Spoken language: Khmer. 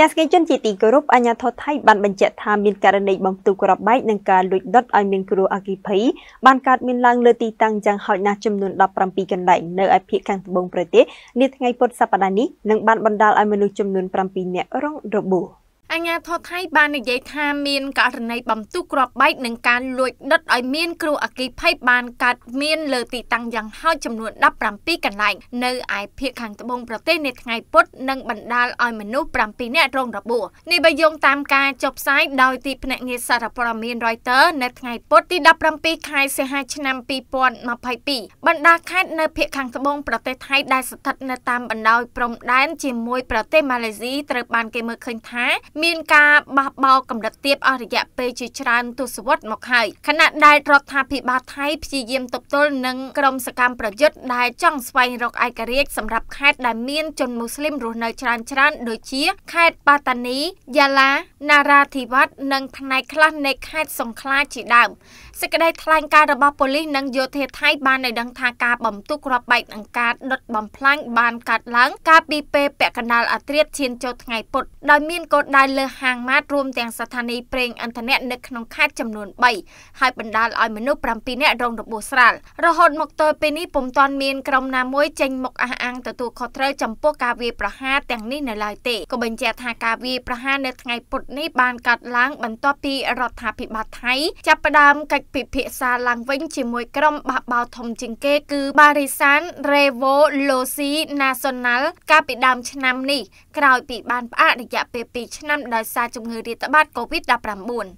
ទស្សនិកជនជាទីគោរពអាញាធរថៃបានបញ្ជាក់ថាមានករណីបំទុះក្របបែកនិងការលួចដុតឲ្យមានគ្រោះអគ្គិភ័យបានកើតមានឡើងលើទីតាំងយ៉ាងហោចណាស់ចំនួន17កន្លែងនៅឯភូមិខាងត្បូងប្រទេសនាថ្ងៃពុធសប្តាហ៍នេះនិងបានបណ្តាលឲ្យមនុស្សចំនួន7នាក់រងរបួស។អញ្ញាធរថៃបាននិយាយថាមានករណីបំទុះគ្រាប់បែកនិងការលួចដុតឲ្យមានគ្រោះអគ្គិភ័យបានកើតមានលើទីតាំងយ៉ាងហោចចំនួន17កន្លែងនៅឯភូមិខាងត្បូងប្រទេសនាថ្ងៃពុធនិងបណ្ដាលឲ្យមនុស្ស7នាក់រងរបួសនេះបើយោងតាមការចុះផ្សាយដោយទីភ្នាក់ងារសារព័ត៌មាន Reuters នៅថ្ងៃពុធទី17ខែសីហាឆ្នាំ2022បណ្ដាខេត្តនៅភូមិខាងត្បូងប្រទេសថៃដែលស្ថិតនៅតាមបណ្ដោយព្រំដែនជាមួយប្រទេសម៉ាឡេស៊ីត្រូវបានគេមើលឃើញថាមានការបះបោកកម្រិតទាបអស់រយៈពេលជាច្រើនទសវត្សរ៍មកហើយខណៈដែលរដ្ឋាភិបាលថៃព្យាយាមទប់ទល់នឹងក្រុមសកម្មប្រយុទ្ធដែលចង់ស្វែងរកឯករាជ្យសម្រាប់ខេត្តដែលមានជនមូស្លីមរស់នៅច្រើនច្រើនដូចជាខេត្តបាតានីយ៉ាឡាណារាធិវត្តនិងផ្នែកខ្លះនៃខេត្តសង្ឃ្លាជាដើមសេចក្តីថ្លែងការណ៍របស់ប៉ូលីសនិងយោធាថៃបានឲ្យដឹងថាការបំទុកគ្រាប់បែកអង្ការដុតបំផ្លាញបានកើតឡើងកាលពីពេលពាក់កណ្ដាលអាត្រាធធានចូលថ្ងៃពុធដោយមានគោលដៅដោយលើហាងម៉ាតរួមទាំងស្ថានីយ៍ប្រេងឥន្ធនៈនៅក្នុងខេត្តចំនួន3ហើយបណ្ដាលឲ្យមនុស្ស7នាក់រងរបួសស្រាលរហូតមកទល់ពេលនេះពុំទាន់មានក្រុមណាមួយចេញមុខអះអាងទទួលខុសត្រូវចំពោះការវាយប្រហារទាំងនេះនៅឡើយទេក៏បញ្ជាក់ថាការវាយប្រហារនៅថ្ងៃពុធនេះបានកាត់ឡើងបន្ទាប់ពីរដ្ឋាភិបាលថៃចាប់ផ្ដើមកិច្ចពិភាក្សាឡើងវិញ ជាមួយក្រុមបះបោធំជាងគេគឺបារីសាន Revolution National កាលពីដើមឆ្នាំនេះក្រោយ ពីបានផ្អាករយៈពេល2ឆ្នាំមដោយសារជំងឺរាតត្បាតកូវីដ -19